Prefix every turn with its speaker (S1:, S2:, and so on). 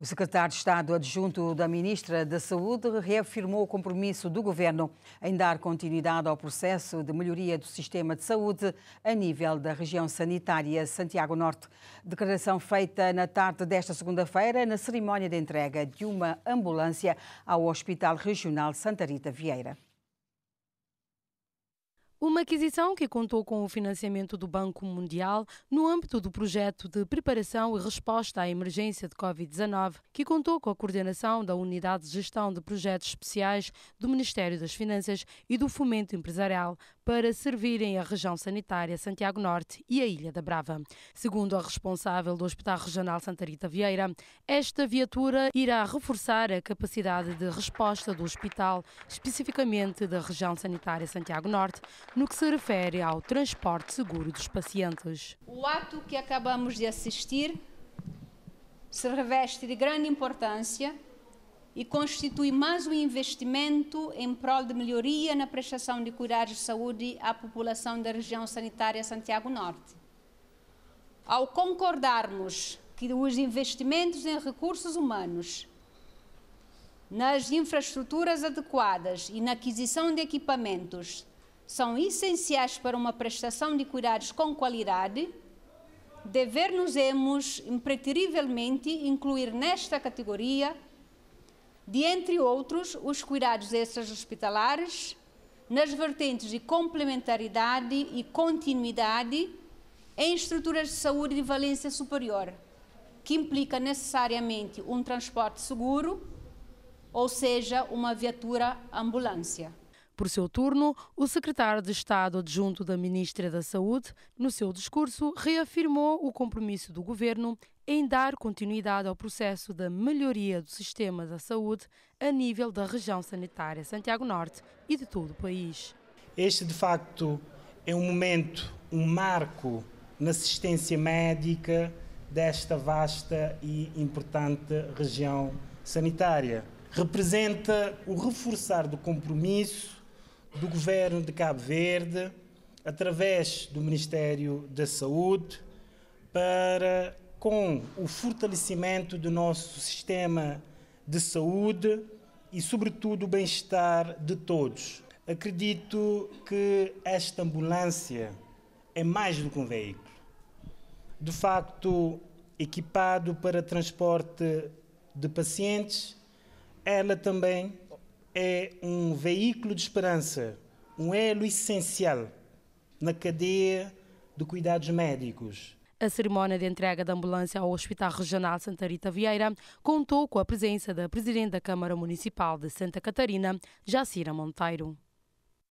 S1: O secretário de Estado adjunto da Ministra da Saúde reafirmou o compromisso do governo em dar continuidade ao processo de melhoria do sistema de saúde a nível da região sanitária Santiago Norte. Declaração feita na tarde desta segunda-feira na cerimónia de entrega de uma ambulância ao Hospital Regional Santa Rita Vieira.
S2: Uma aquisição que contou com o financiamento do Banco Mundial no âmbito do projeto de preparação e resposta à emergência de Covid-19, que contou com a coordenação da Unidade de Gestão de Projetos Especiais do Ministério das Finanças e do Fomento Empresarial para servirem a região sanitária Santiago Norte e a Ilha da Brava. Segundo a responsável do Hospital Regional Santa Rita Vieira, esta viatura irá reforçar a capacidade de resposta do hospital, especificamente da região sanitária Santiago Norte, no que se refere ao transporte seguro dos pacientes.
S3: O ato que acabamos de assistir se reveste de grande importância e constitui mais um investimento em prol de melhoria na prestação de cuidados de saúde à população da região sanitária Santiago Norte. Ao concordarmos que os investimentos em recursos humanos, nas infraestruturas adequadas e na aquisição de equipamentos são essenciais para uma prestação de cuidados com qualidade, dever-nos-emos impreterivelmente incluir nesta categoria de, entre outros, os cuidados extras hospitalares, nas vertentes de complementaridade e continuidade em estruturas de saúde de valência superior, que implica necessariamente um transporte seguro, ou seja, uma viatura ambulância.
S2: Por seu turno, o secretário de Estado adjunto da Ministra da Saúde, no seu discurso, reafirmou o compromisso do governo em dar continuidade ao processo da melhoria do sistema da saúde a nível da região sanitária Santiago Norte
S4: e de todo o país. Este, de facto, é um momento, um marco na assistência médica desta vasta e importante região sanitária. Representa o reforçar do compromisso do governo de Cabo Verde, através do Ministério da Saúde, para com o fortalecimento do nosso sistema de saúde e, sobretudo, o bem-estar de todos. Acredito que esta ambulância é mais do que um veículo. De facto, equipado para transporte de pacientes, ela também é um veículo de esperança, um elo essencial na cadeia de cuidados médicos.
S2: A cerimónia de entrega da ambulância ao Hospital Regional Santa Rita Vieira contou com a presença da Presidente da Câmara Municipal de Santa Catarina, Jacira Monteiro.